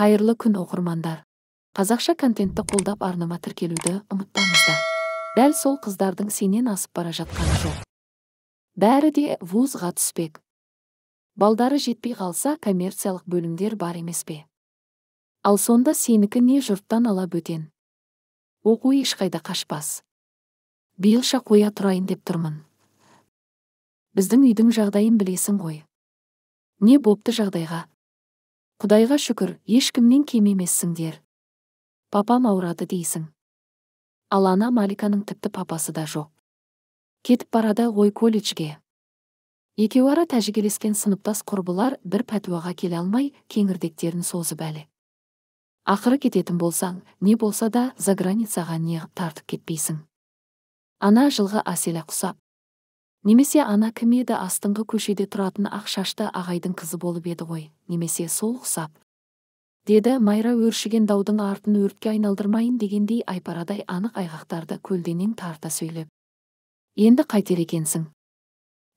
қайырлы күн оқырмандар қазақша контентті қолдап арнама тіркелуді ұмытпаңыздар дәл сол қыздардың сенен асып бара жатқаны жоқ бәрі де вузға түспек балдары жетпей қалса коммерциялық бөлімдер бар емес пе ал сонда сенікі не жұрттан ала бөтен оқу ешқайда қашпас биылша қоя тұрайын деп тұрмын біздің үйдің жағдайын білесің ғой не бопты жағдайға құдайға шүкір ешкімнен кем емессіңдер папам ауырады дейсің ал ана маликаның тіпті папасы да жоқ кетіп барады ғой колледжге екеуара тәжігелескен сыныптас құрбылар бір пәтуаға келе алмай кеңірдектерін созып әлі ақыры кететін болсаң не болса да заграницаға не тартып кетпейсің ана жылғы аселя құсап немесе ана кім еді астыңғы көшеде тұратын ақ шашты ағайдың қызы болып еді ғой немесе сол ұқсап деді майра өршіген даудың артын өртке айналдырмайын дегендей айпарадай анық айғақтарды көлденең тарта сөйлеп енді қайтер екенсің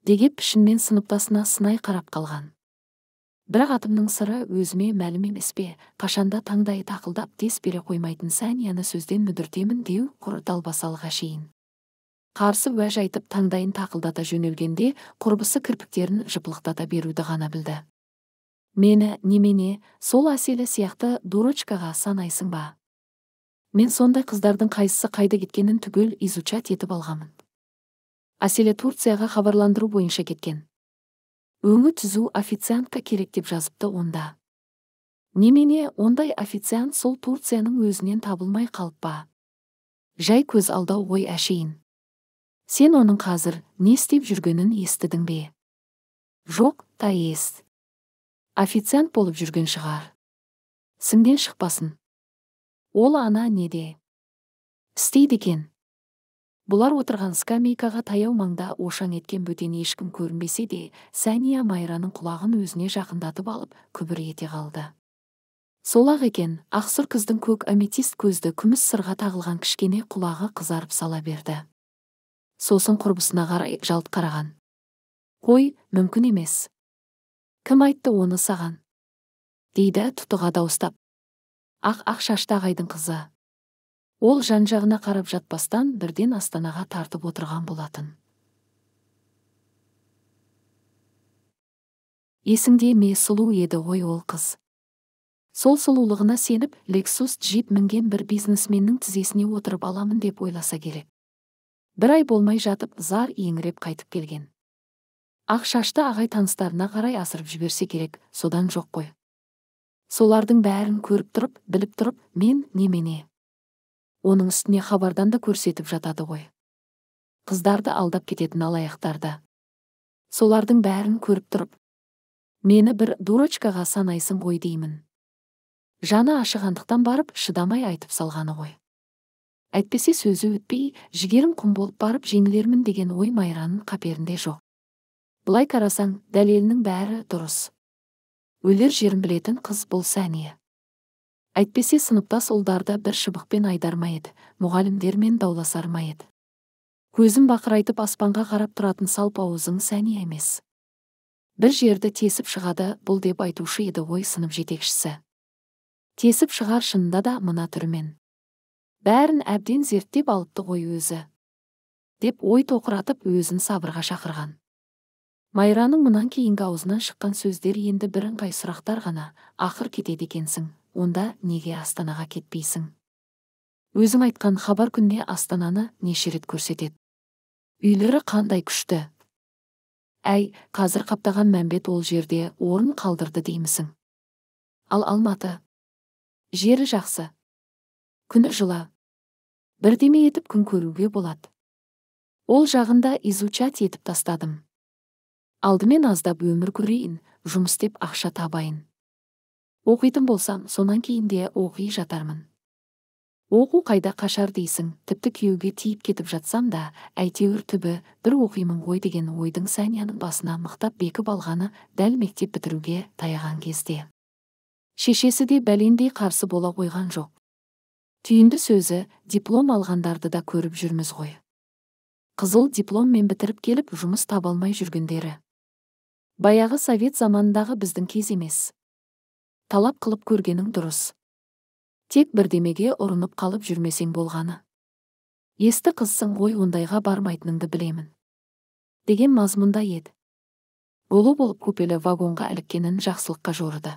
дегеп пішінмен сыныптасына сынай қарап қалған бірақ атымның сыры өзіме мәлім емес пе қашанда таңдайы тақылдап дес бере қоймайтын сәнияны сөзден мүдіртемін деу құр далбасалық қарсы уәж айтып таңдайын тақылдата жөнелгенде құрбысы кірпіктерін жыпылықтата беруді ғана білді мені немене сол әселі сияқты дурочкаға санайсың ба мен сондай қыздардың қайсысы қайда кеткенін түгел изучать етіп алғамын әселе турцияға хабарландыру бойынша кеткен өңі түзу официантка керек деп жазыпты онда немене ондай официант сол турцияның өзінен табылмай қалып па жай көз алдау ой әшейін сен оның қазір не істеп жүргенін естідің бе жоқ та ест. официант болып жүрген шығар сіңден шықпасын ол ана неде істейді екен бұлар отырған скамейкаға таяу маңда ошаң еткен бөтен ешкім көрінбесе де сәния майраның құлағын өзіне жақындатып алып күбір ете қалды Солақ екен ақсұр қыздың көк аметист көзді күміс сырға тағылған кішкене құлағы қызарып сала берді сосын құрбысына қарай жалт қараған қой мүмкін емес кім айтты оны саған дейді тұтыға дауыстап ақ ақ шашты ағайдың қызы ол жан жағына қарап жатпастан бірден астанаға тартып отырған болатын есіңде ме сұлу еді ғой ол қыз сол сұлулығына сеніп лексус джип мінген бір бизнесменнің тізесіне отырып аламын деп ойласа керек бір ай болмай жатып зар еңіреп қайтып келген ақ шашты ағай таныстарына қарай асырып жіберсе керек содан жоқ қой солардың бәрін көріп тұрып біліп тұрып мен немене оның үстіне хабардан да көрсетіп жатады ғой қыздарды алдап кететін алаяқтарды солардың бәрін көріп тұрып мені бір дурочкаға санайсың ғой деймін жаны ашығандықтан барып шыдамай айтып салғаны ғой әйтпесе сөзі өтпей жігерім құм болып барып жеңілермін деген ой майраның қаперінде жоқ былай қарасаң дәлелінің бәрі дұрыс өлер жерін білетін қыз болса әне әйтпесе сыныптас ұлдарды бір шыбықпен ма еді мұғалімдермен дауласар ма еді көзін бақырайтып аспанға қарап тұратын салп ауызың сәни емес бір жерді тесіп шығады бұл деп айтушы еді ғой сынып жетекшісі тесіп шығар шынында да мына түрімен бәрін әбден зерттеп алыпты ғой өзі деп ой тоқыратып өзін сабырға шақырған майраның мұнан кейінгі аузынан шыққан сөздер енді бірыңғай сұрақтар ғана ақыр кетеді екенсің онда неге астанаға кетпейсің өзің айтқан хабар күнде астананы неше рет көрсетеді үйлері қандай күшті әй қазір қаптаған мәмбет ол жерде орын қалдырды деймісің ал алматы жері жақсы күні жылы бірдеме етіп күн көруге болады ол жағында изучать етіп тастадым алдымен аздап өмір көрейін жұмыс істеп ақша табайын оқитын болсам сонан кейін де оқи жатармын оқу қайда қашар дейсің тіпті күйеуге тиіп кетіп жатсам да әйтеуір түбі бір оқимын ғой деген ойдың санияның басына мықтап бекіп алғаны дәл мектеп бітіруге таяған кезде шешесі де бәлендей қарсы бола қойған жоқ түйінді сөзі диплом алғандарды да көріп жүрміз ғой қызыл дипломмен бітіріп келіп жұмыс таба алмай жүргендері баяғы совет заманындағы біздің кез емес талап қылып көргенің дұрыс тек бірдемеге ұрынып қалып жүрмесең болғаны есті қызсың ғой ондайға бармайтыныңды білемін деген мазмұнда еді болу болып купелі вагонға іліккенін жақсылыққа жорыды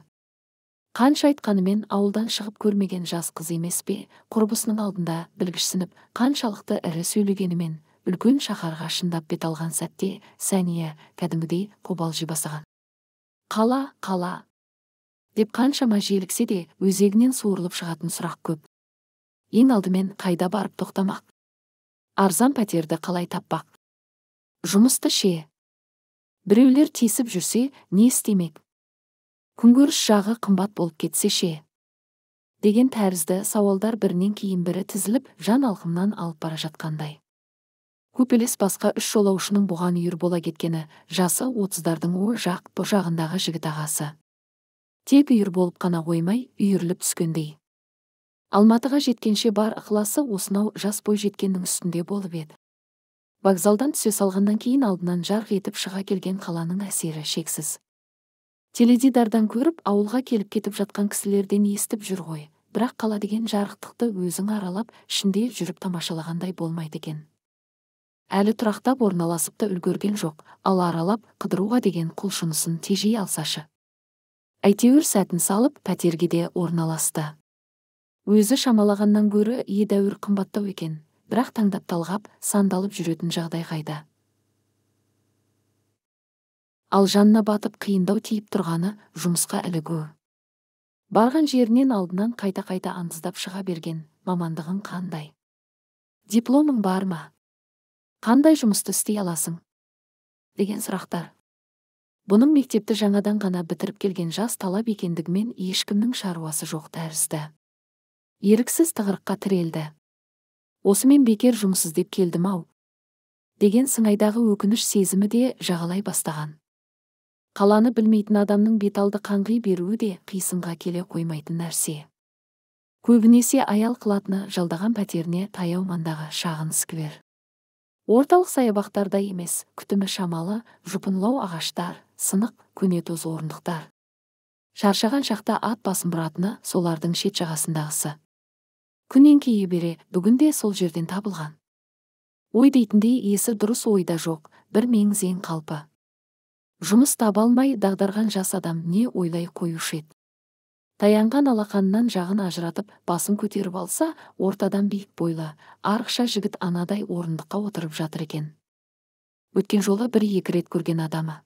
қанша айтқанымен ауылдан шығып көрмеген жас қыз емес пе құрбысының алдында білгішсініп қаншалықты ірі сөйлегенімен үлкен шаһарға шындап бет алған сәтте сәния кәдімгідей қобалжи бастаған қала қала деп қаншама желіксе де өзегінен суырылып шығатын сұрақ көп ең алдымен қайда барып тоқтамақ арзан пәтерді қалай таппақ жұмысты ше біреулер тесіп жүрсе не істемек күнкөріс жағы қымбат болып кетсе ше деген тәрізді сауалдар бірінен кейін бірі тізіліп жан алқымнан алып бара жатқандай көпелес басқа үш жолаушының бұған үйір бола кеткені жасы отыздардың о жақ бұ жағындағы жігіт ағасы тек үйір болып қана қоймай үйіріліп түскендей алматыға жеткенше бар ықыласы осынау жас бой жеткеннің үстінде болып еді вокзалдан түсе салғаннан кейін алдынан жарқ етіп шыға келген қаланың әсері шексіз теледидардан көріп ауылға келіп кетіп жатқан кісілерден естіп жүр ғой бірақ қала деген жарықтықты өзің аралап ішінде жүріп тамашалағандай болмайды екен әлі тұрақтап орналасып та үлгерген жоқ ал аралап қыдыруға деген құлшынысын тежей алсашы әйтеуір сәтін салып пәтерге де орналасты өзі шамалағаннан гөрі едәуір қымбаттау екен бірақ таңдап талғап сандалып жүретін жағдай қайда ал жанына батып қиындау тиіп тұрғаны жұмысқа ілігу барған жерінен алдынан қайта қайта аңыздап шыға берген мамандығың қандай дипломың бар ма қандай жұмысты істей аласың деген сұрақтар бұның мектепті жаңадан ғана бітіріп келген жас талап екендігімен ешкімнің шаруасы жоқ тәрізді еріксіз тығырыққа тірелді осымен бекер жұмыс іздеп келдім ау деген сыңайдағы өкініш сезімі де жағалай бастаған қаланы білмейтін адамның беталды қаңғи беруі де қисынға келе қоймайтын нәрсе көбінесе аял қылатыны жалдаған пәтеріне таяу маңдағы шағын сквер орталық саябақтарда емес күтімі шамалы жұпынлау ағаштар сынық көне тоз орындықтар шаршаған шақта ат басын бұратыны солардың шет жағасындағысы күн еңкейе бере бүгінде сол жерден табылған ой дейтіндей есі дұрыс ойда жоқ бір меңзең қалпы жұмыс таба алмай дағдарған жас адам не ойлай қоюшы еді таянған алақанынан жағын ажыратып басын көтеріп алса ортадан биік бойлы арықша жігіт анадай орындыққа отырып жатыр екен өткен жолы бір екі рет көрген адамы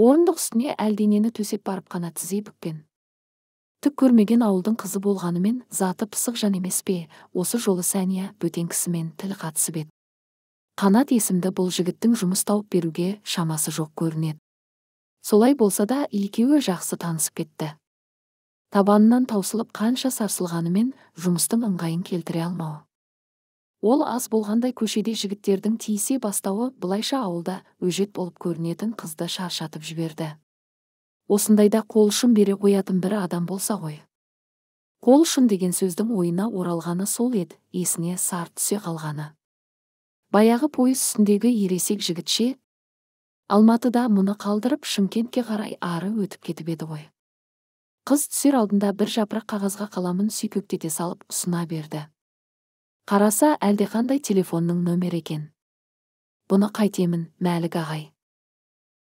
орындық үстіне әлденені төсеп барып қана тізе бүккен түк көрмеген ауылдың қызы болғанымен заты пысық жан емес пе осы жолы сәния бөтен кісімен тіл қатысып еді қанат есімді бұл жігіттің жұмыс тауып беруге шамасы жоқ көрінеді солай болса да екеуі жақсы танысып кетті табанынан таусылып қанша сарсылғанымен жұмыстың ыңғайын келтіре алмау. ол аз болғандай көшеде жігіттердің тиісе бастауы былайша ауылда өжет болып көрінетін қызды шаршатып жіберді осындайда қол ұшын бере қоятын бір адам болса ғой қол ұшын деген сөздің ойына оралғаны сол еді есіне сар түсе қалғаны баяғы пойыз үстіндегі ересек жігітше алматыда мұны қалдырып шымкентке қарай ары өтіп кетіп еді ғой қыз түсер алдында бір жапырақ қағазға қаламын сүйкектете салып ұсына берді қараса әлдеқандай телефонның нөмірі екен бұны қайтемін мәлік ағай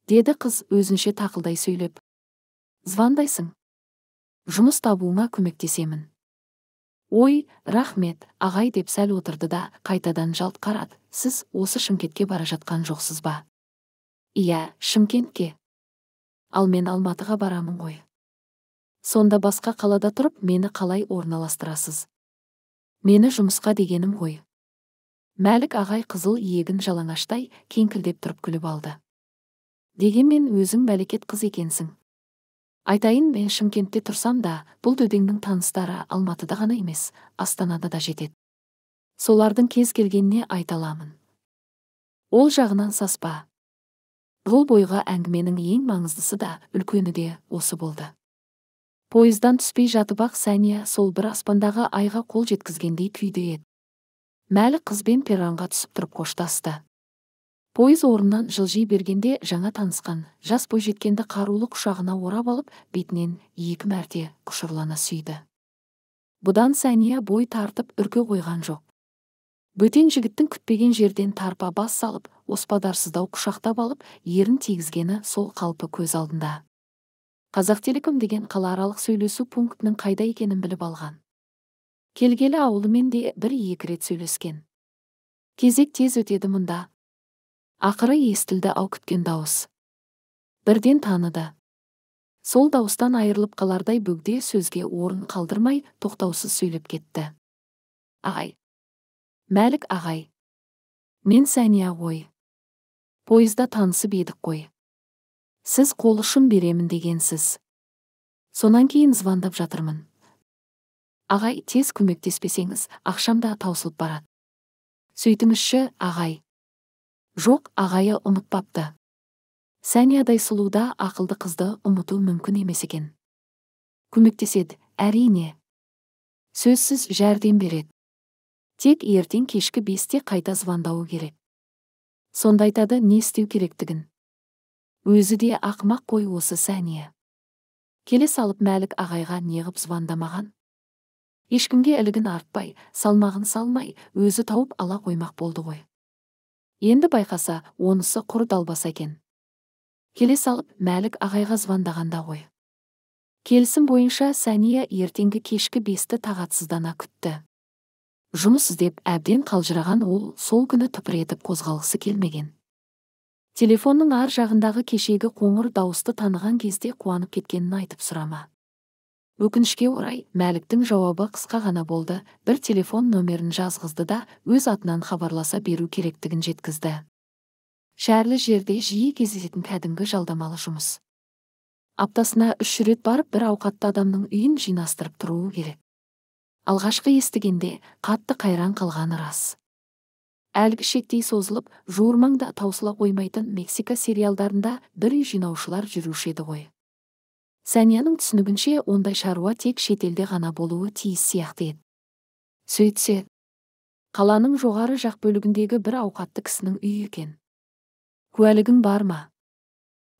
деді қыз өзінше тақылдай сөйлеп «Звандайсың, жұмыс табуыңа көмектесемін ой рахмет ағай деп сәл отырды да қайтадан жалт қарады сіз осы шымкентке бара жатқан жоқсыз ба иә шымкентке ал мен алматыға барамын ғой сонда басқа қалада тұрып мені қалай орналастырасыз мені жұмысқа дегенім ғой мәлік ағай қызыл иегін жалаңаштай кеңкілдеп тұрып күліп алды дегенмен өзің бәлекет қыз екенсің айтайын мен шымкентте тұрсам да бұл дөдеңнің таныстары алматыда ғана емес астанада да жетеді солардың кез келгеніне айта аламын ол жағынан саспа бұл бойға әңгіменің ең маңыздысы да үлкені де осы болды пойыздан түспей жатып ақ сәния сол бір аспандағы айға қол жеткізгендей күйде еді мәлік қызбен перронға түсіп тұрып қоштасты пойыз орнынан жылжи бергенде жаңа танысқан жас бойжеткенді қарулы құшағына орап алып бетінен екі мәрте құшырлана сүйді бұдан сәния бой тартып үрке қойған жоқ бөтен жігіттің күтпеген жерден тарпа бас салып оспадарсыздау құшақтап алып ерін тигізгені сол қалпы көз алдында қазақтелеком деген қалааралық сөйлесу пунктінің қайда екенін біліп алған келгелі ауылымен де бір екі рет сөйлескен кезек тез өтеді мұнда ақыры естілді ау күткен дауыс бірден таныды сол дауыстан айырылып қалардай бөгде сөзге орын қалдырмай тоқтаусыз сөйлеп кетті ағай мәлік ағай мен сәния ғой пойызда танысып едік қой сіз қол ұшын беремін дегенсіз сонан кейін звондап жатырмын ағай тез көмектеспесеңіз ақшам да таусылып барады сөйтіңізші ағай жоқ ағайы ұмытпапты сәниядай сұлуда ақылды қызды ұмыту мүмкін емес екен көмектеседі әрине сөзсіз жәрдем береді тек ертең кешкі бесте қайта звондауы керек сонда айтады не істеу керектігін өзі де ақмақ қой осы сәния келе салып мәлік ағайға неғып звандамаған? ешкімге ілігін артпай салмағын салмай өзі тауып ала қоймақ болды ғой енді байқаса онысы құр далбаса екен келе салып мәлік ағайға звандағанда ғой келісім бойынша сәния ертеңгі кешкі бесті тағатсыздана күтті жұмыс іздеп әбден қалжыраған ол сол күні тыпыр етіп қозғалғысы келмеген телефонның ар жағындағы кешегі қоңыр дауысты таныған кезде қуанып кеткенін айтып сұрама өкінішке орай мәліктің жауабы қысқа ғана болды бір телефон номерін жазғызды да өз атынан хабарласа беру керектігін жеткізді шәрлі жерде жиі кездесетін кәдімгі жалдамалы жұмыс аптасына үш рет барып бір ауқатты адамның үйін жинастырып тұруы керек алғашқы естігенде қатты қайран қалғаны рас әлгі шеттей созылып жуырмаңда таусыла қоймайтын мексика сериалдарында бір үй жинаушылар жүруші еді ғой сәнияның түсінігінше ондай шаруа тек шетелде ғана болуы тиіс сияқты еді сөйтсе қаланың жоғары жақ бөлігіндегі бір ауқатты кісінің үйі екен куәлігің бар ма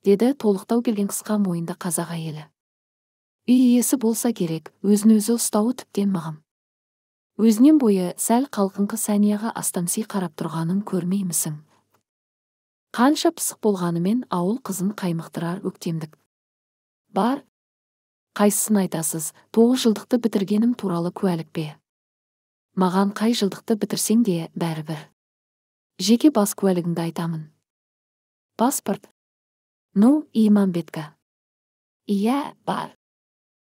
деді толықтау келген қысқа мойынды қазақ әйелі үй иесі болса керек өзін өзі ұстауы тіптен мығым өзінен бойы сәл қалқыңқы сәнияға астамси қарап тұрғанын көрмеймісің қанша пысық болғанымен ауыл қызын қаймықтырар өктемдік бар қайсысын айтасыз тоғыз жылдықты бітіргенім туралы куәлік пе маған қай жылдықты бітірсең де бәрібір жеке бас куәлігіңді айтамын паспорт ну иманбетка иә бар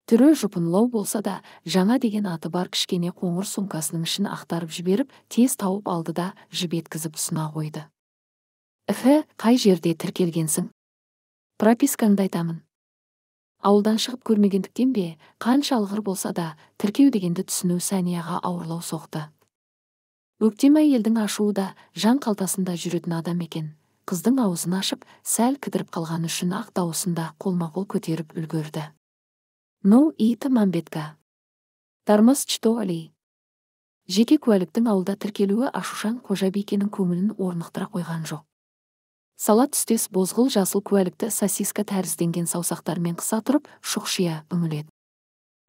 түрі лау болса да жаңа деген аты бар кішкене қоңыр сумкасының ішін ақтарып жіберіп тез тауып алды да жіп ұсына қойды іхі қай жерде тіркелгенсің пропискаңды айтамын ауылдан шығып көрмегендіктен бе қанша алғыр болса да тіркеу дегенді түсіну сәнияға ауырлау соқты өктем әйелдің ашуы да жан қалтасында жүретін адам екен қыздың аузын ашып сәл кідіріп қалғаны үшін ақ дауысын қолма қол көтеріп үлгерді ну и тыманбетка тармыс что али жеке куәліктің ауылда тіркелуі ашушаң қожабикенің көңілін орнықтыра қойған жоқ салат түстес бозғыл жасыл куәлікті сосиска тәрізденген саусақтармен қыса тұрып шұқшия үңіледі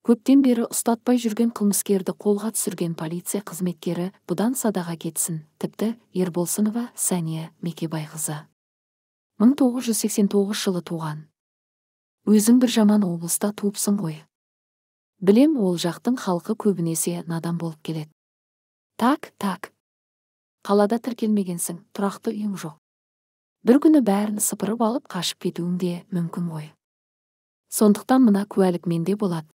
көптен бері ұстатпай жүрген қылмыскерді қолға түсірген полиция қызметкері бұдан садаға кетсін тіпті ерболсынова сәния мекебайқызы 1989 жылы туған өзің бір жаман облыста туыпсың ғой білем ол жақтың халқы көбінесе надан болып келеді так так қалада тіркелмегенсің тұрақты үйің жоқ бір күні бәрін сыпырып алып қашып кетуің де мүмкін ғой сондықтан мына куәлік менде болады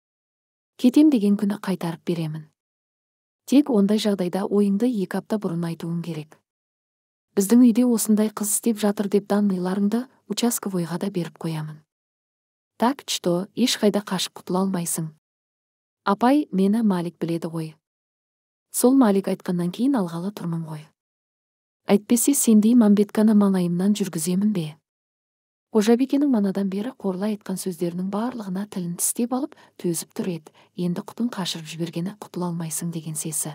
кетем деген күні қайтарып беремін тек ондай жағдайда ойыңды екі апта бұрын айтуың керек біздің үйде осындай қыз істеп жатыр деп данныйларыңды участковойға да беріп қоямын так что ешқайда қашып құтыла алмайсың апай мені малик біледі ғой сол малик айтқаннан кейін алғалы тұрмын ғой әйтпесе сендей мәмбетканы маңайымнан жүргіземін бе қожабикенің манадан бері қорлай айтқан сөздерінің барлығына тілін тістеп алып төзіп тұр еді енді құтын қашырып жібергені құтыла алмайсың деген сесі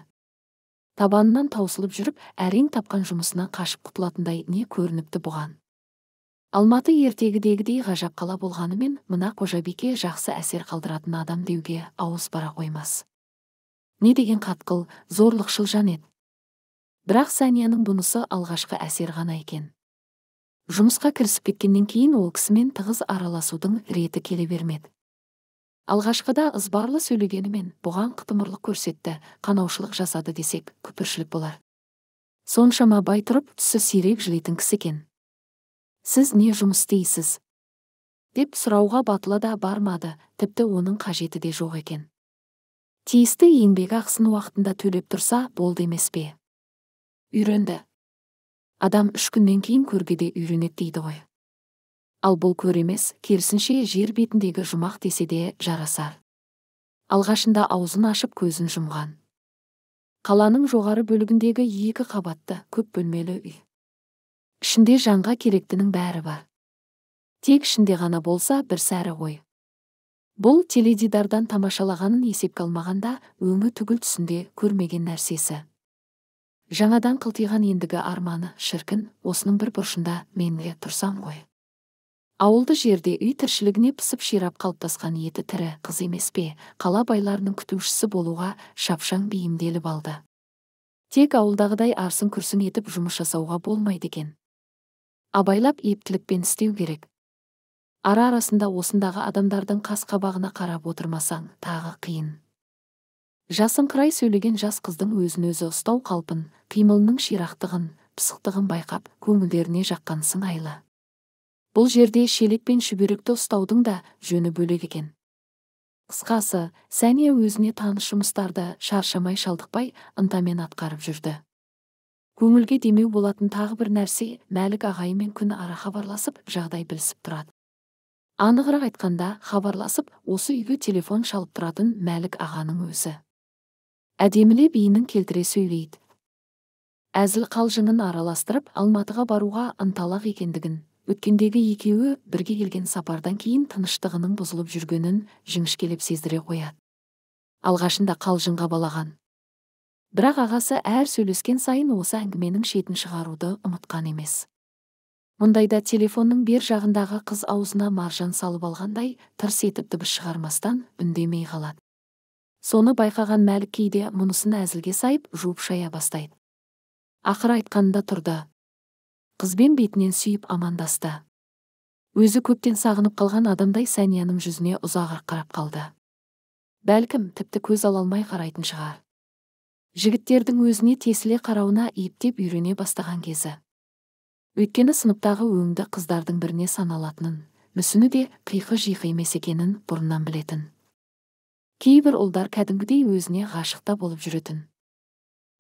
табанынан таусылып жүріп әрең тапқан жұмысына қашып құтылатындай не көрініпті бұған алматы ертегідегідей ғажап қала болғанымен мына қожабике жақсы әсер қалдыратын адам деуге ауыз бара қоймас не деген қатқыл зорлықшыл жан еді бірақ сәнияның бұнысы алғашқы әсер ғана екен жұмысқа кірісіп кеткеннен кейін ол кісімен тығыз араласудың реті келе бермеді алғашқыда ызбарлы сөйлегенімен бұған қытымырлық көрсетті қанаушылық жасады десек күпіршілік болар соншама бай тұрып түсі сирек жылитын кісі екен сіз не жұмыс істейсіз деп сұрауға батылы да бармады тіпті оның қажеті де жоқ екен тиісті еңбекақысын уақытында төлеп тұрса болды емес пе үйренді адам үш күннен кейін көрге де үйренеді дейді ғой ал бұл көр емес керісінше жер бетіндегі жұмақ десе де жарасар алғашында аузын ашып көзін жұмған қаланың жоғары бөлігіндегі екі қабатты көп бөлмелі үй ішінде жанға керектінің бәрі бар тек ішінде ғана болса бір сәрі ғой бұл теледидардан тамашалағанын есепке алмағанда өңі түгіл түсінде көрмеген нәрсесі жаңадан қылтиған ендігі арманы шіркін осының бір бұрышында менге тұрсам ғой ауылды жерде үй тіршілігіне пісіп ширап қалыптасқан еті тірі қыз емес пе қала байларының күтушісі болуға шапшаң бейімделіп алды тек ауылдағыдай арсын күрсін етіп жұмыс жасауға болмайды екен абайлап ептілікпен істеу керек ара арасында осындағы адамдардың қас қабағына қарап отырмасаң тағы қиын жасыңқырай сөйлеген жас қыздың өзін өзі ұстау қалпын қимылының ширақтығын пысықтығын байқап көңілдеріне жаққан сыңайлы бұл жерде шелек пен шүберекті ұстаудың да жөні бөлек екен қысқасы сәния өзіне таныс жұмыстарды шаршамай шалдықпай ынтамен атқарып жүрді көңілге демеу болатын тағы бір нәрсе мәлік ағайымен күні ара хабарласып жағдай білісіп тұрады анығырақ айтқанда хабарласып осы үйге телефон шалып тұратын мәлік ағаның өзі әдемілеп иінін келтіре сөйлейді әзіл қалжыңын араластырып алматыға баруға ынталақ екендігін өткендегі екеуі бірге келген сапардан кейін тыныштығының бұзылып жүргенін жіңішкелеп сездіре қояды алғашында қалжыңға балаған бірақ ағасы әр сөйлескен сайын осы әңгіменің шетін шығаруды ұмытқан емес мұндайда телефонның бер жағындағы қыз аузына маржан салып алғандай тырс етіп дыбыс шығармастан үндемей қалады соны байқаған мәлік де мұнысын әзілге сайып жуып шая бастайды ақыр айтқанда тұрды қызбен бетінен сүйіп амандасты өзі көптен сағынып қалған адамдай сәнияның жүзіне ұзақ қарап қалды бәлкім тіпті көз ала алмай қарайтын шығар жігіттердің өзіне тесіле қарауына ептеп үйрене бастаған кезі өйткені сыныптағы өңді қыздардың біріне саналатынын мүсіні де қиқы жиқы емес екенін бұрыннан білетін кейбір ұлдар кәдімгідей өзіне ғашықта болып жүретін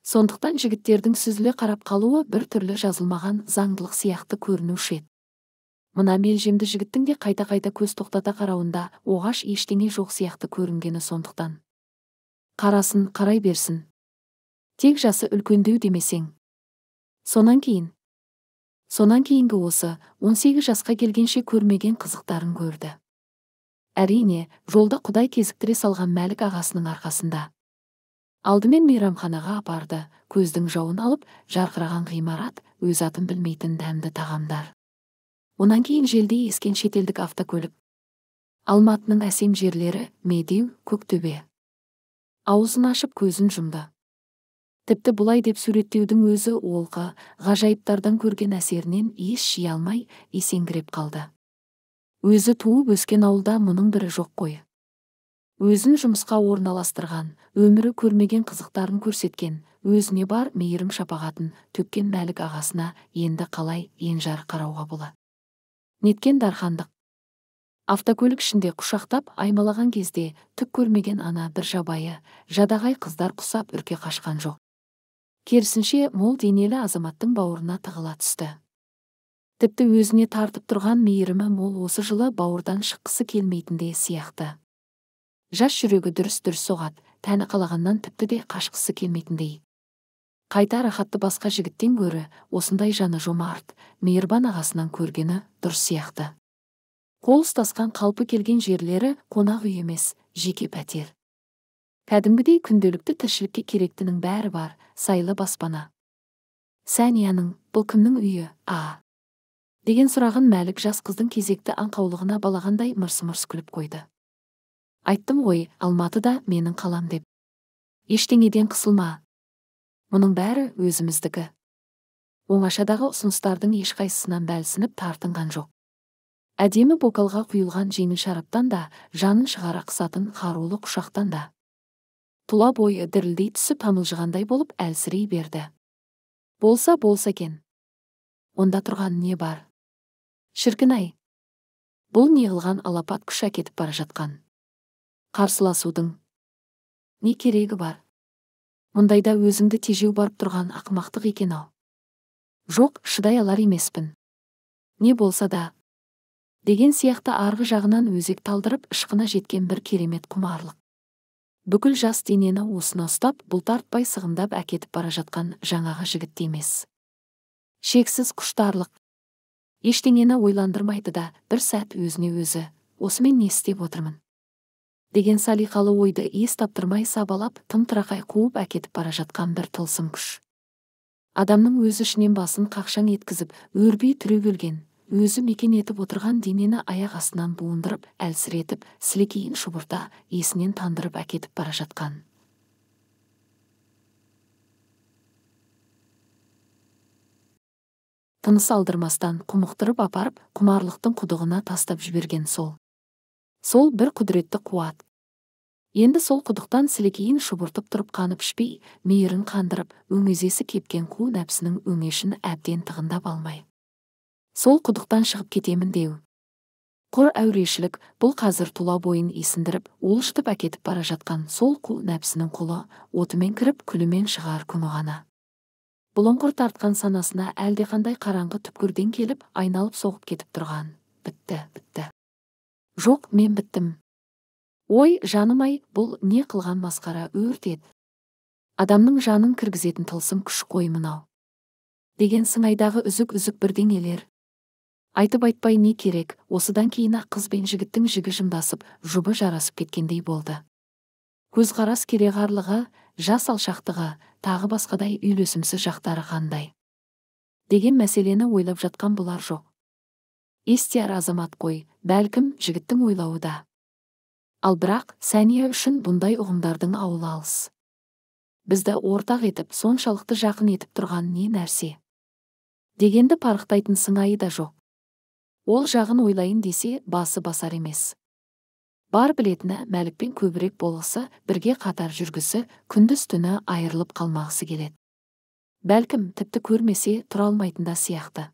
сондықтан жігіттердің сүзіле қарап қалуы бір түрлі жазылмаған заңдылық сияқты көрінуші еді мына мелжемді жігіттің де қайта қайта көз тоқтата қарауында оғаш ештеңе жоқ сияқты көрінгені сондықтан қарасын қарай берсін тек жасы үлкендеу демесең сонан кейін сонан кейінгі осы 18 жасқа келгенше көрмеген қызықтарын көрді әрине жолда құдай кезіктіре салған мәлік ағасының арқасында алдымен мейрамханаға апарды көздің жауын алып жарқыраған ғимарат өз атын білмейтін дәмді тағамдар онан кейін желдей ескен шетелдік автокөлік алматының әсем жерлері медеу көктөбе аузын ашып көзін жұмды тіпті бұлай деп суреттеудің өзі олқы ғажайыптардан көрген әсерінен еш жия алмай есеңгіреп қалды өзі туып өскен ауылда мұның бірі жоқ қой өзін жұмысқа орналастырған өмірі көрмеген қызықтарын көрсеткен өзіне бар мейірім шапағатын төккен мәлік ағасына енді қалай енжар қарауға бола неткен дархандық автокөлік ішінде құшақтап аймалаған кезде түк көрмеген ана бір жабайы жадағай қыздар құсап үрке қашқан жоқ керісінше мол денелі азаматтың бауырына тығыла түсті тіпті өзіне тартып тұрған мейірімі мол осы жылы бауырдан шыққысы келмейтіндей сияқты жас жүрегі дұрыс-дұрыс соғады тәні қалағаннан тіпті де қашқысы келмейтіндей қайта рахатты басқа жігіттен гөрі осындай жаны жомарт мейірбан ағасынан көргені дұрыс сияқты қол ұстасқан қалпы келген жерлері қонақ үй емес жеке пәтер кәдімгідей күнделікті тіршілікке керектінің бәрі бар сайлы баспана сәнияның бұл кімнің үйі а деген сұрағын мәлік жас қыздың кезекті аңқаулығына балағандай мырс мырс күліп қойды айттым ғой алматы да менің қалам деп ештеңеден қысылма мұның бәрі өзіміздікі оңашадағы ұсыныстардың ешқайсысынан бәлсініп тартынған жоқ әдемі бокалға құйылған жеңіл шараптан да жанын шығара қысатын қарулы құшақтан да тұла бойы дірілдей түсіп тамылжығандай болып әлсірей берді болса болса екен онда тұрған не бар шіркін ай бұл неғылған алапат күш әкетіп бара жатқан қарсыласудың не керегі бар мұндайда өзіңді тежеу барып тұрған ақымақтық екен ау жоқ шыдай алар емеспін не болса да деген сияқты арғы жағынан өзек талдырып ышқына жеткен бір керемет құмарлық бүкіл жас денені осына ұстап бұлтартпай сығымдап әкетіп бара жатқан жаңағы жігіт емес шексіз құштарлық ештеңені ойландырмайды да бір сәт өзіне өзі осымен не істеп отырмын деген салиқалы ойды ес таптырмай сабалап тым тырақай қуып әкетіп бара жатқан бір тылсым күш адамның өз ішінен басын қақшаң еткізіп өрби түрегелген өзі мекен етіп отырған денені аяқ астынан буындырып әлсіретіп сілекейін шұбырта есінен тандырып әкетіп бара жатқан тыныс алдырмастан құмықтырып апарып құмарлықтың құдығына тастап жіберген сол сол бір құдіретті қуат енді сол құдықтан сілекейін шұбыртып тұрып қанып ішпей мейірін қандырып өңезесі кепкен қу нәпсінің өңешін әбден тығындап алмай сол құдықтан шығып кетемін деу құр әурешілік бұл қазір тұла бойын есіндіріп уылшытып әкетіп бара жатқан сол қу нәпсінің құлы отымен кіріп күлімен шығар күні ғана бұлыңғыр тартқан санасына әлдеқандай қараңғы түпкірден келіп айналып соғып кетіп тұрған бітті бітті жоқ мен біттім ой жаным ай бұл не қылған масқара өрт еді адамның жанын кіргізетін тылсым күш қой мынау деген сыңайдағы үзік үзік бірдеңелер айтып айтпай не керек осыдан кейін ақ қыз бен жігіттің жігі жымдасып жұбы жарасып кеткендей болды көзқарас кереғарлығы жас алшақтығы тағы басқадай үйлесімсіз жақтары қандай деген мәселені ойлап жатқан бұлар жоқ естияр азамат қой бәлкім жігіттің ойлауы да ал бірақ сәния үшін бұндай ұғымдардың ауылы алыс бізді ортақ етіп соншалықты жақын етіп тұрған не нәрсе дегенді парықтайтын сыңайы да жоқ ол жағын ойлайын десе басы басар емес бар білетіні мәлікпен көбірек болғысы бірге қатар жүргісі күндіз түні айырылып қалмағысы келеді бәлкім тіпті көрмесе тұра алмайтын да сияқты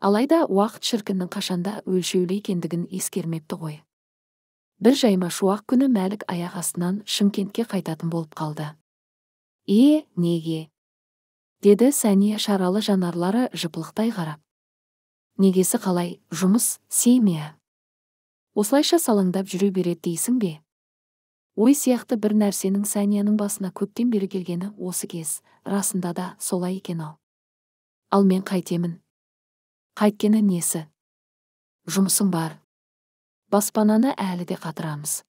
алайда уақыт шіркіннің қашанда өлшеулі екендігін ескермепті ғой бір жайма шуақ күні мәлік аяқ астынан шымкентке қайтатын болып қалды е неге деді сәния шаралы жанарлары жыпылықтай қарап негесі қалай жұмыс семья осылайша салаңдап жүре береді дейсің бе ой сияқты бір нәрсенің сәнияның басына көптен бері келгені осы кез расында да солай екен ау ал мен қайтемін қайткені несі жұмысым бар баспананы әлі де қатырамыз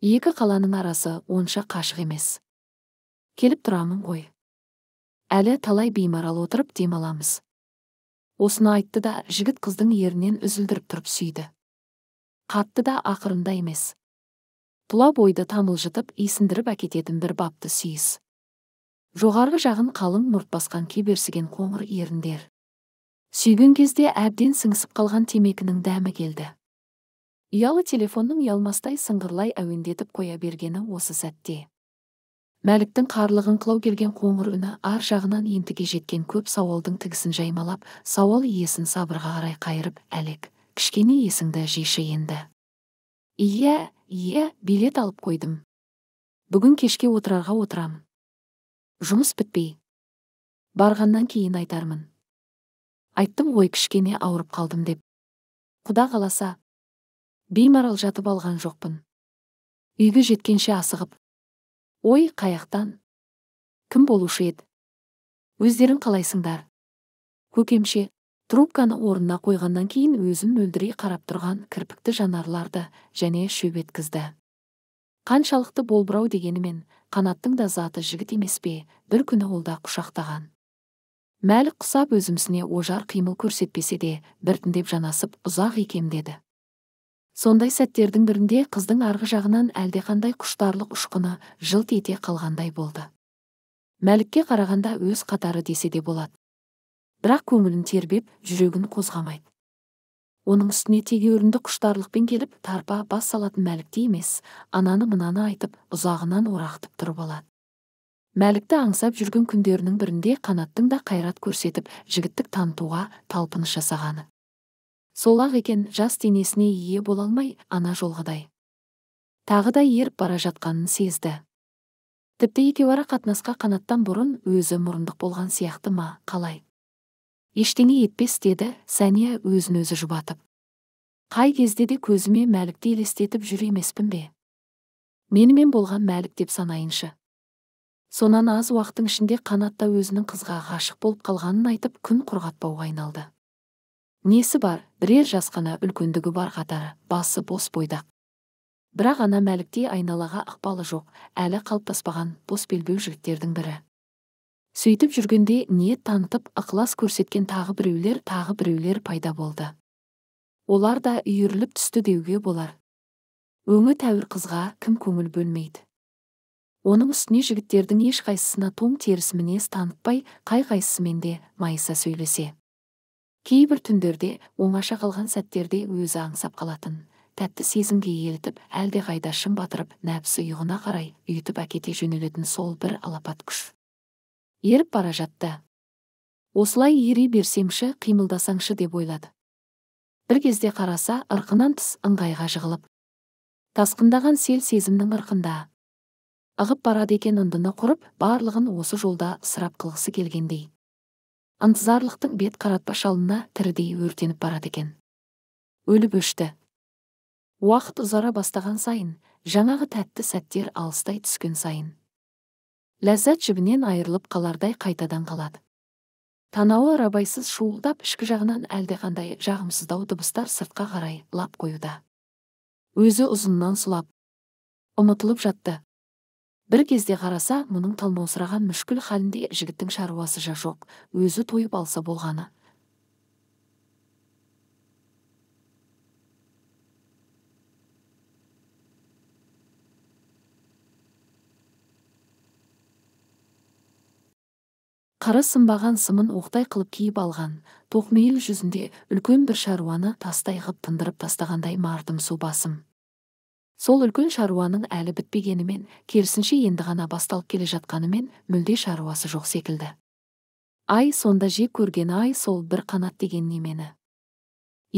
екі қаланың арасы онша қашық емес келіп тұрамын ғой әлі талай беймарал отырып демаламыз осыны айтты да жігіт қыздың ерінен үзілдіріп тұрып сүйді қатты да ақырында емес тұла бойды тамылжытып есіндіріп әкететін бір бапты сүйіс жоғарғы жағын қалың мұрт басқан кеберсіген қоңыр еріндер сүйген кезде әбден сіңісіп қалған темекінің дәмі келді ұялы телефонның ялмастай сыңғырлай әуендетіп қоя бергені осы сәтте мәліктің қарлығын қылау келген қоңыр үні ар жағынан ентіге жеткен көп сауалдың тігісін жаймалап сауал иесін сабырға қарай қайырып әлек кішкене есіңді жейші енді иә иә билет алып қойдым бүгін кешке отырарға отырамын жұмыс бітпей барғаннан кейін айтармын айттым ғой кішкене ауырып қалдым деп құда қаласа беймарал жатып алған жоқпын үйге жеткенше асығып ой қаяқтан кім болушы еді өздерің қалайсыңдар көкемше трубканы орнына қойғаннан кейін өзін мөлдірей қарап тұрған кірпікті жанарларды және шөп еткізді қаншалықты болбырау дегенімен қанаттың да заты жігіт емес пе бір күні ол да құшақтаған мәлік құсап өзімсіне ожар қимыл көрсетпесе де біртіндеп жанасып ұзақ деді. сондай сәттердің бірінде қыздың арғы жағынан әлдеқандай құштарлық ұшқыны жылт ете қалғандай болды мәлікке қарағанда өз қатары десе де болады бірақ көңілін тербеп жүрегін қозғамайды оның үстіне тегеурінді құштарлықпен келіп тарпа бас салатын мәлікте емес ананы мынаны айтып ұзағынан орақтып тұрып алады мәлікті аңсап жүрген күндерінің бірінде қанаттың да қайрат көрсетіп жігіттік танытуға талпыныс жасағаны сол ақ екен жас денесіне ие бола алмай ана жолғыдай тағы да еріп бара жатқанын сезді тіпті екеуара қатынасқа қанаттан бұрын өзі мұрындық болған сияқты ма қалай ештеңе етпес деді сәния өзін өзі жұбатып қай кезде де көзіме мәлікті елестетіп жүр емеспін бе менімен болған мәлік деп санайыншы сонан аз уақыттың ішінде қанатта өзінің қызға ғашық болып қалғанын айтып күн құрғатпауға айналды несі бар бірер жас қана үлкендігі бар қатары басы бос бойдақ бірақ ана мәліктей айналаға ықпалы жоқ әлі қалыптаспаған бос белбеу жігіттердің бірі сөйтіп жүргенде ниет танытып ықылас көрсеткен тағы біреулер тағы біреулер пайда болды олар да үйіріліп түсті деуге болар өңі тәуір қызға кім көңіл бөлмейді оның үстіне жігіттердің ешқайсысына том теріс мінез танытпай қай қайсысымен де майыса сөйлесе кейбір түндерде оңаша қалған сәттерде өзі аңсап қалатын тәтті сезімге елітіп әлдеқайда шын батырып нәпсі ұйығына қарай үйітіп әкете жөнелетін сол бір алапат күш еріп бара жатты осылай ере берсемші қимылдасаңшы деп ойлады бір кезде қараса ырқынан тыс ыңғайға жығылып тасқындаған сел сезімнің ырқында ығып барады екен ындыны құрып барлығын осы жолда сырап қылғысы келгендей ынтызарлықтың бет қаратпа шалына тірідей өртеніп барады екен өліп өшті уақыт ұзара бастаған сайын жаңағы тәтті сәттер алыстай түскен сайын ләззат жібінен айырылып қалардай қайтадан қалады танауы рабайсыз шуылдап ішкі жағынан әлдеқандай жағымсыздау дыбыстар сыртқа қарай лап қоюда өзі ұзыннан сұлап ұмытылып жатты бір кезде қараса мұның талмаусыраған мүшкіл халінде жігіттің шаруасы жа жоқ өзі тойып алса болғаны қара сынбаған сымын оқтай қылып киіп алған тоқмейіл жүзінде үлкен бір шаруаны тастай ғып тындырып тастағандай мардым су басым сол үлкен шаруаның әлі бітпегенімен керісінше енді ғана басталып келе жатқанымен мүлде шаруасы жоқ секілді ай сонда жек көрген ай сол бір қанат деген немені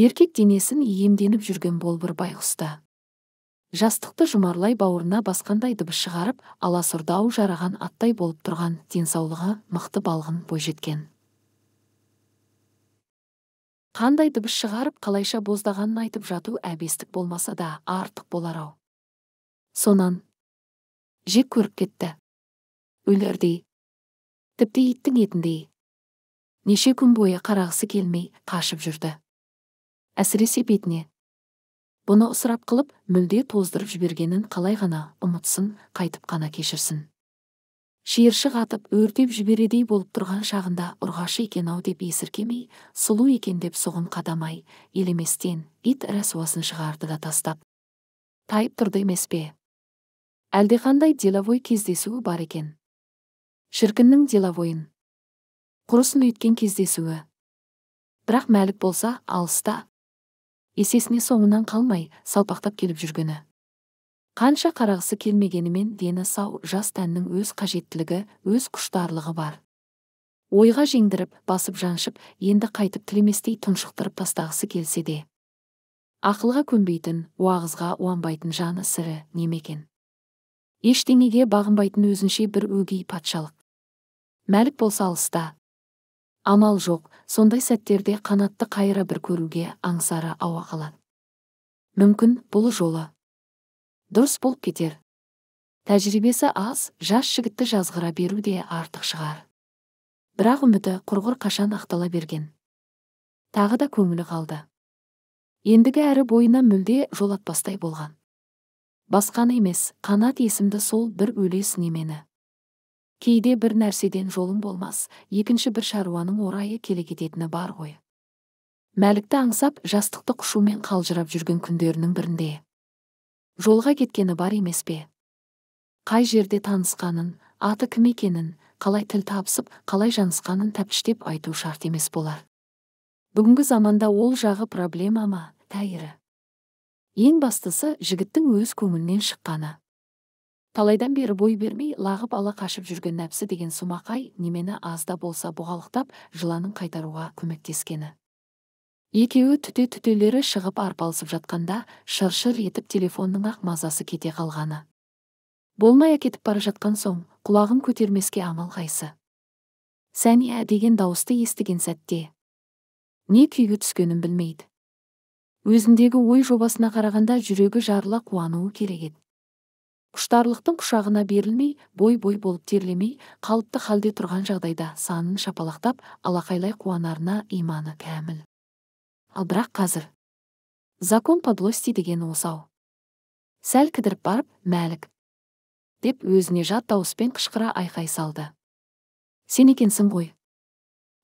еркек денесін иемденіп жүрген болбыр байғұста жастықты жұмарлай бауырына басқандай дыбыс шығарып аласұрдау жараған аттай болып тұрған денсаулығы мықты балғын бойжеткен қандай дыбыс шығарып қалайша боздағанын айтып жату әбестік болмаса да артық болар ау сонан жек көріп кетті өлердей тіпті иттің етіндей неше күн бойы қарағысы келмей қашып жүрді әсіресе бетіне бұны ысырап қылып мүлде тоздырып жібергенін қалай ғана ұмытсын қайтып қана кешірсін шиыршық атып өртеп жібередей болып тұрған шағында ұрғашы екен ау деп есіркемей сұлу екен деп соғын қадамай елеместен ит рәсуасын шығарды да тастап тайып тұрды емес пе әлдеқандай деловой кездесуі бар екен шіркіннің деловойын құрысын өйткен кездесуі бірақ мәлік болса алыста есесіне соңынан қалмай салпақтап келіп жүргені қанша қарағысы келмегенімен дені сау жас тәннің өз қажеттілігі өз құштарлығы бар ойға жеңдіріп басып жаншып енді қайтып тілеместей тұншықтырып тастағысы келсе де ақылға көнбейтін уағызға уанбайтын жаны сірі немекен ештеңеге бағынбайтын өзінше бір өгей патшалық мәлік болса алыста амал жоқ сондай сәттерде қанатты қайыра бір көруге аңсары ауа қалады мүмкін бұл жолы дұрыс болып кетер тәжірибесі аз жас жігітті жазғыра беру де артық шығар бірақ үміті құрғыр қашан ақтала берген тағы да көңілі қалды ендігі әрі бойына мүлде жолатпастай болған басқаны емес қанат есімді сол бір өлес немені кейде бір нәрседен жолың болмас екінші бір шаруаның орайы келе кететіні бар ғой мәлікті аңсап жастықты құшумен қалжырап жүрген күндерінің бірінде жолға кеткені бар емес пе қай жерде танысқанын аты кім екенін қалай тіл табысып қалай жанысқанын тәптіштеп айту шарт емес болар бүгінгі заманда ол жағы проблема ма тәйірі ең бастысы жігіттің өз көңілінен шыққаны талайдан бері бой бермей лағып ала қашып жүрген нәпсі деген сумақай немені азда болса бұғалықтап жыланын қайтаруға көмектескені екеуі түте түтелері шығып арпалысып жатқанда шыршыр етіп телефонның ақ мазасы кете қалғаны болмай әкетіп бара жатқан соң құлағын көтермеске амал қайсы сәния деген дауысты естіген сәтте не күйге түскенін білмейді өзіндегі ой жобасына қарағанда жүрегі жарыла қуануы керек еді құштарлықтың құшағына берілмей бой бой болып терлемей қалыпты халде тұрған жағдайда санын шапалақтап алақайлай қуанарына иманы кәміл ал бірақ қазір закон подлости деген осау сәл кідіріп барып мәлік деп өзіне жат дауыспен қышқыра айқай салды сен екенсің ғой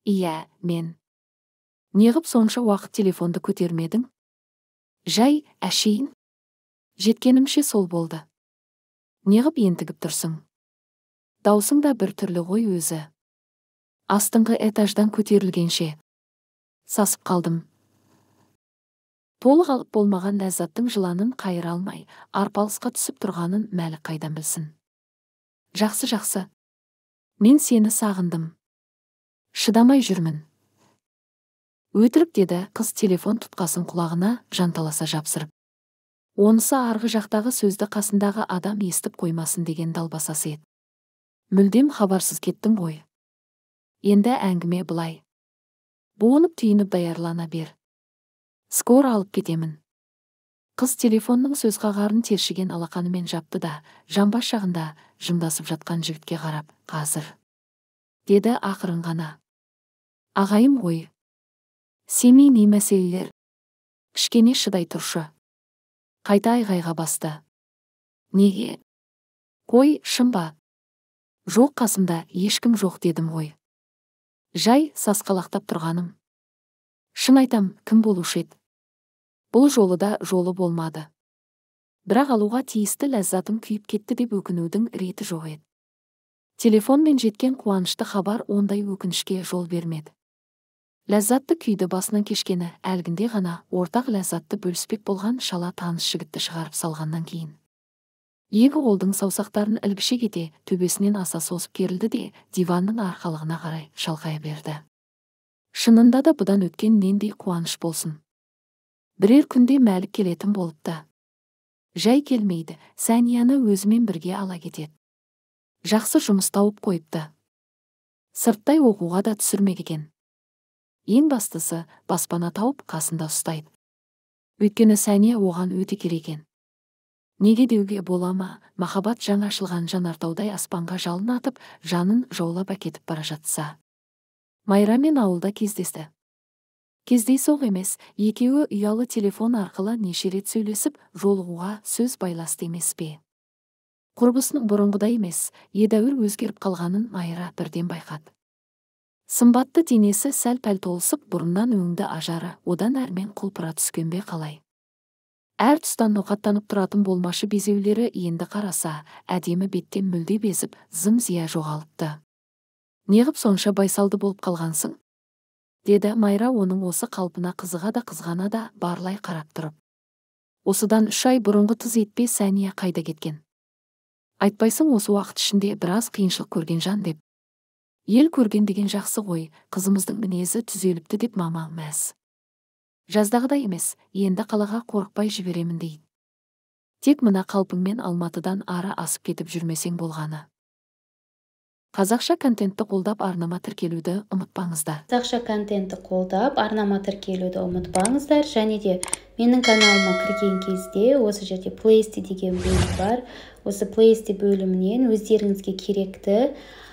иә мен неғып сонша уақыт телефонды көтермедің жай әшейін жеткенімше сол болды неғып ентігіп тұрсың даусың да бір түрлі ғой өзі астыңғы этаждан көтерілгенше сасып қалдым толық алып болмаған ләззаттың жыланын қайыра алмай арпалысқа түсіп тұрғанын мәлі қайдан білсін жақсы жақсы мен сені сағындым шыдамай жүрмін өтірік деді қыз телефон тұтқасын құлағына жанталаса жапсырып онысы арғы жақтағы сөзді қасындағы адам естіп қоймасын деген далбасасы еді мүлдем хабарсыз кеттің ғой енді әңгіме былай буынып түйініп даярлана бер Скор алып кетемін қыз телефонның сөз қағарын тершіген алақанымен жапты да жамбас жағында жымдасып жатқан жігітке қарап қазір деді ақырын ғана ағайым ғой семейный мәселелер кішкене шыдай тұршы қайта айғайға басты неге қой шын ба жоқ қасымда ешкім жоқ дедім ғой жай сасқалақтап тұрғаным шын айтам кім болушы еді бұл жолы да жолы болмады бірақ алуға тиісті ләззатым күйіп кетті деп өкінудің реті жоқ еді телефонмен жеткен қуанышты хабар ондай өкінішке жол бермеді ләззатты күйді басынан кешкені әлгінде ғана ортақ ләззатты бөліспек болған шала таныс жігітті шығарып салғаннан кейін екі қолдың саусақтарын ілгіше кете төбесінен аса созып керілді де диванның арқалығына қарай шалқая берді шынында да бұдан өткен нендей қуаныш болсын бірер күнде мәлік келетін болыпты жай келмейді сәнияны өзімен бірге ала кетеді жақсы жұмыс тауып қойыпты сырттай оқуға да түсірмек екен ең бастысы баспана тауып қасында ұстайды өйткені сәне оған өте керек екен неге деуге бола ма махаббат жаңа ашылған жанартаудай аспанға жалын атып жанын жаулап әкетіп бара жатса майрамен ауылда кездесті кездейсоқ емес екеуі ұялы телефон арқылы неше рет сөйлесіп жолығуға сөз байласты емес пе құрбысының бұрынғыдай емес едәуір өзгеріп қалғанын майра бірден байқады сымбатты денесі сәл пәл толысып бұрыннан өңді ажары одан әрмен құлпыра түскен бе қалай әр тұстан ноқаттанып тұратын болмашы безеулері енді қараса әдемі беттен мүлде безіп зым зия жоғалыпты неғып сонша байсалды болып қалғансың деді майра оның осы қалпына қызыға да қызғана да барлай қарап тұрып осыдан үш ай бұрынғы тыз етпе сәния қайда кеткен айтпайсың осы уақыт ішінде біраз қиыншылық көрген жан деп ел көрген деген жақсы ғой қызымыздың мінезі түзеліпті деп мама мәз жаздағыдай емес енді қалаға қорықпай жіберемін дейді тек мына қалпыңмен алматыдан ара асып кетіп жүрмесең болғаны қазақша контентті қолдап арнама тіркелуді ұмытпаңыздар қазақша контентті қолдап арнама тіркелуді ұмытпаңыздар және де менің каналыма кірген кезде осы жерде плейсти деген бөлім бар осы плейсти бөлімінен өздеріңізге керекті